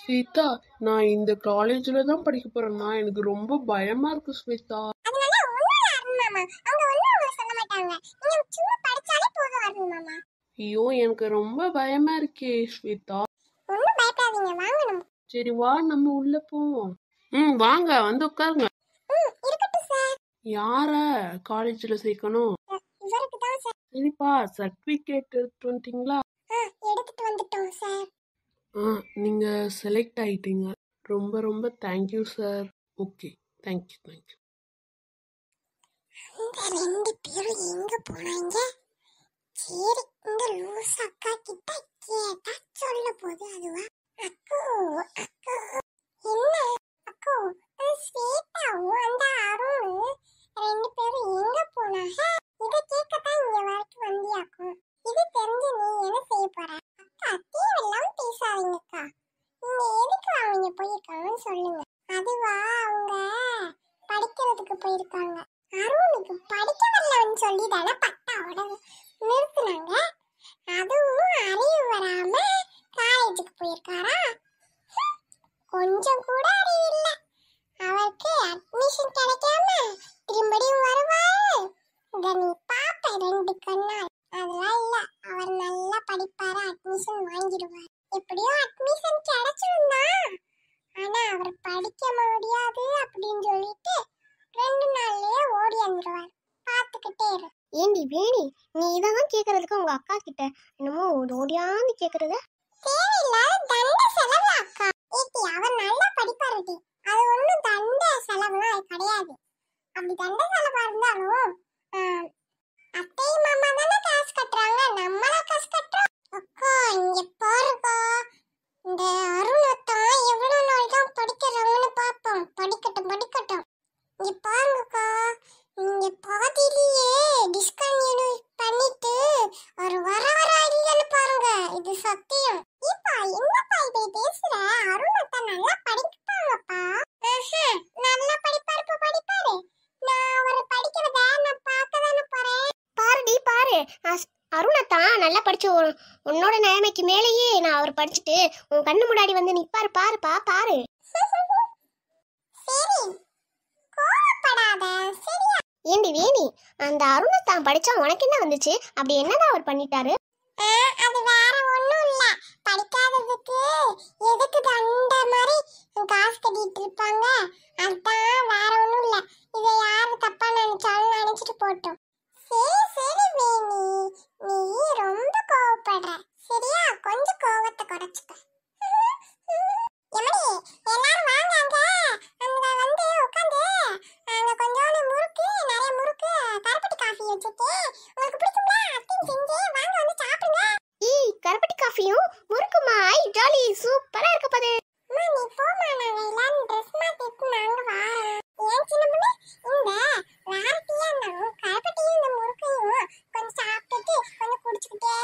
ஸ்வேதா நான் இந்த காலேஜ்ல தான் படிக்க போறேன்னா எனக்கு ரொம்ப பயமா இருக்கு ஸ்வேதா ஐயோ எனக்கு ரொம்ப பயமா இருக்கே ஸ்வேதா சரி வா நம்ம உள்ள போவோம் ம் வாங்க வந்து உட்காருங்க யார காலேஜ்ல சேர்க்கணும் சரிப்பா சர்டிபிகேட் எடுத்துட்டு வந்துட்டீங்களா எடுத்துட்டு வந்துட்டோம் சார் ஆ நீங்கள் செலக்ட் ஆகிட்டீங்க ரொம்ப ரொம்ப thank you sir okay thank you thank you இந்த ரெண்டு பேரும் எங்க போனாங்க சரி இந்த லூஸ் அக்கா கிட்ட கேட்டா சொல்ல போகுது அதுவா அக்கு ஸ்கூலுக்கு போயிருக்காங்க அருணுக்கு படிக்க வரலன்னு சொல்லி தானே உடனே நிறுத்தினாங்க அதுவும் அறிவு வராம காலேஜுக்கு போயிருக்காரா கொஞ்சம் கூட அறிவு இல்லை அவருக்கு அட்மிஷன் கிடைக்காம திரும்படியும் வருவாரு இதை நீ பாப்ப ரெண்டு கண்ணால் அதெல்லாம் இல்ல அவர் நல்லா படிப்பாரு அட்மிஷன் வாங்கிடுவார் எப்படியோ அட்மிஷன் கிடைச்சிருந்தா ஆனா அவர் படிக்க முடியாது அப்படின்னு சொல்லிட்டு ரெண்டு நாள்லயே ஓடி வந்துருவார் பார்த்துக்கிட்டே இரு ஏண்டி வேணி நீ இதெல்லாம் கேக்குறதுக்கு உங்க அக்கா கிட்ட என்னமோ ஓடியாந்து கேக்குறத தேவையில்லாத தண்ட செலவு அக்கா ஏத்தி அவன் நல்லா படிப்பாருடி அது ஒண்ணும் தண்ட செலவுலாம் கிடையாது அப்படி தண்ட செலவா இருந்தாலும் அத்தை மாமா தானே காசு கட்டுறாங்க நம்மளா காசு கட்டுறோம் அக்கா இங்க பாருக்கா அருணத்தான் நல்லா படிச்சு உன்னோட நிலைமைக்கு மேலேயே நான் அவர் படிச்சுட்டு உன் கண்ணு முன்னாடி வந்து நிப்பாரு பாருப்பா பாரு ஏண்டி வேணி அந்த அருணத்தான் படிச்சா உனக்கு என்ன வந்துச்சு அப்படி என்னதான் அவர் பண்ணிட்டாரு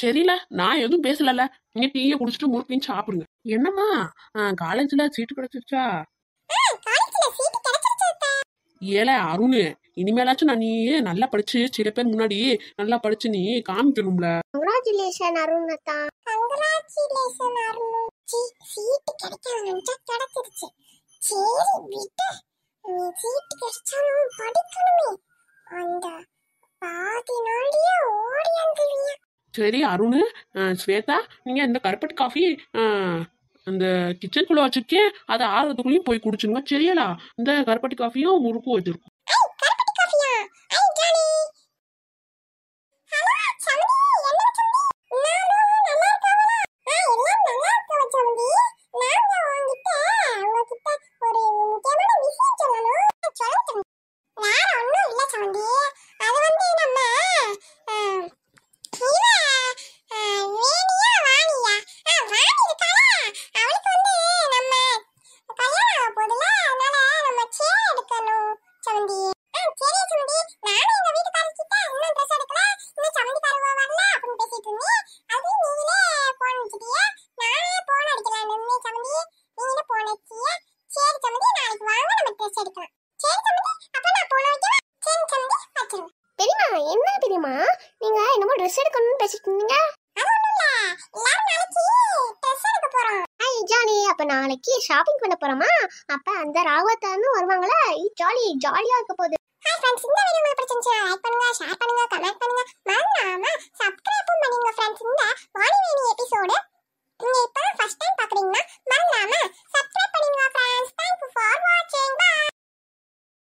சரில நான் எதுவும் பேசலல்ல நீங்க டீயை குடிச்சிட்டு முறுக்கையும் சாப்பிடுங்க என்னம்மா காலேஜ்ல சீட்டு கிடைச்சிருச்சா ஏல அருண் இனிமேலாச்சும் நான் நீ நல்லா படிச்சு சில பேர் முன்னாடி நல்லா படிச்சு நீ காமிக்கணும்ல கங்க்ராச்சுலேஷன் கிடைச்சிருச்சு சரி அருண் ஸ்வேதா நீங்கள் இந்த கருப்பட்டு காஃபி அந்த கிச்சனுக்குள்ளே வச்சுருக்கேன் அதை ஆறுறதுக்குள்ளேயும் போய் குடிச்சுங்க சரியலா இந்த கருப்பட்டி காஃபியும் முறுக்கும் வச்சுருக்கோம் அப்போ நாளைக்கு ஷாப்பிங் பண்ண போறோமா அப்ப அந்த ராகவத்தான்னு வருவாங்களே ஜாலி ஜாலியா இருக்க போகுது ஹாய் ஃப்ரெண்ட்ஸ் இந்த வீடியோ உங்களுக்கு பிடிச்சிருந்துச்சு லைக் பண்ணுங்க ஷேர் பண்ணுங்க கமெண்ட் பண்ணுங்க